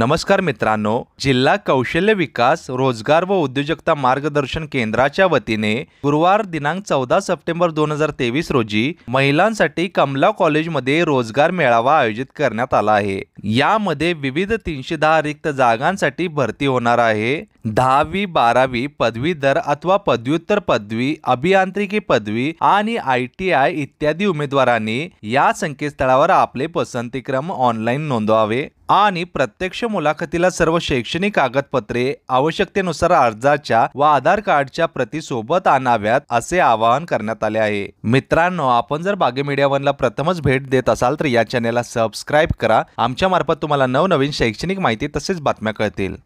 नमस्कार मित्रांनो जिल्हा कौशल्य विकास रोजगार व उद्योजकता मार्गदर्शन केंद्राच्या वतीने गुरुवार दिनांक चौदा सप्टेंबर दोन हजार तेवीस रोजी महिलांसाठी कमला कॉलेजमध्ये रोजगार मेळावा आयोजित करण्यात आला आहे यामध्ये विविध तीनशे दहा रिक्त जागांसाठी भरती होणार आहे दहावी बारावी पदवीधर अथवा पदव्युत्तर पदवी अभियांत्रिकी पदवी आणि आय टी आय इत्यादी उमेदवारांनी या संकेतस्थळावर आपले पसंतीक्रम ऑनलाईन नोंदवावे आणि प्रत्यक्ष मुलाखतीला सर्व शैक्षणिक कागदपत्रे आवश्यकतेनुसार अर्जाच्या व आधार कार्डच्या प्रती सोबत आणाव्यात असे आवाहन करण्यात आले आहे मित्रांनो आपण जर बागे मीडिया वनला प्रथमच भेट देत असाल तर या चॅनेलला सबस्क्राईब करा आमच्या मार्फत तुम्हाला नवनवीन शैक्षणिक माहिती तसेच बातम्या कळतील